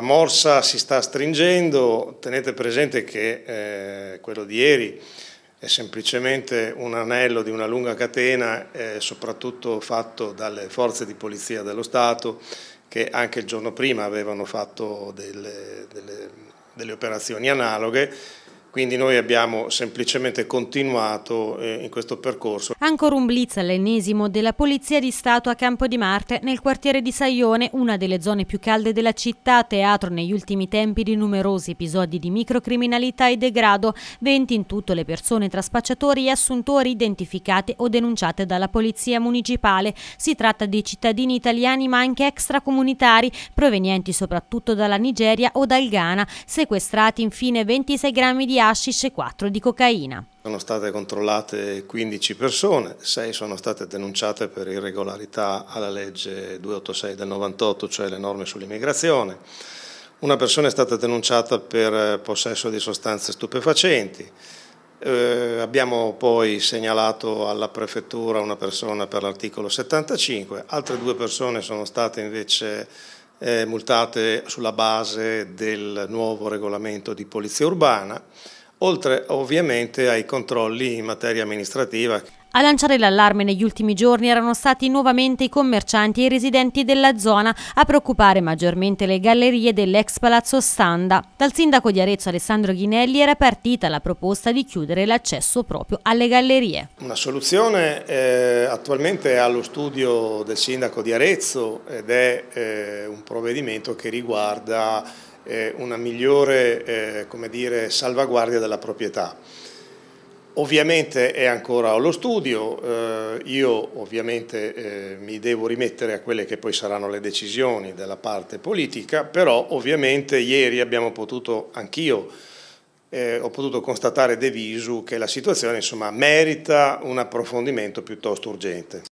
la morsa si sta stringendo, tenete presente che eh, quello di ieri è semplicemente un anello di una lunga catena, eh, soprattutto fatto dalle forze di polizia dello Stato che anche il giorno prima avevano fatto delle, delle, delle operazioni analoghe quindi noi abbiamo semplicemente continuato eh, in questo percorso. Ancora un blitz all'ennesimo della Polizia di Stato a Campo di Marte nel quartiere di Saione, una delle zone più calde della città, teatro negli ultimi tempi di numerosi episodi di microcriminalità e degrado, 20 in tutto le persone tra spacciatori e assuntori identificate o denunciate dalla Polizia Municipale. Si tratta di cittadini italiani ma anche extracomunitari, provenienti soprattutto dalla Nigeria o dal Ghana, sequestrati infine 26 grammi di acqua hashish e 4 di cocaina. Sono state controllate 15 persone, 6 sono state denunciate per irregolarità alla legge 286 del 98, cioè le norme sull'immigrazione. Una persona è stata denunciata per possesso di sostanze stupefacenti. Eh, abbiamo poi segnalato alla prefettura una persona per l'articolo 75, altre due persone sono state invece eh, multate sulla base del nuovo regolamento di polizia urbana oltre ovviamente ai controlli in materia amministrativa. A lanciare l'allarme negli ultimi giorni erano stati nuovamente i commercianti e i residenti della zona a preoccupare maggiormente le gallerie dell'ex Palazzo Standa. Dal sindaco di Arezzo Alessandro Ghinelli era partita la proposta di chiudere l'accesso proprio alle gallerie. Una soluzione eh, attualmente è allo studio del sindaco di Arezzo ed è eh, un provvedimento che riguarda una migliore eh, dire, salvaguardia della proprietà. Ovviamente è ancora allo studio, eh, io ovviamente eh, mi devo rimettere a quelle che poi saranno le decisioni della parte politica, però ovviamente ieri abbiamo potuto, anch'io eh, ho potuto constatare de visu che la situazione insomma, merita un approfondimento piuttosto urgente.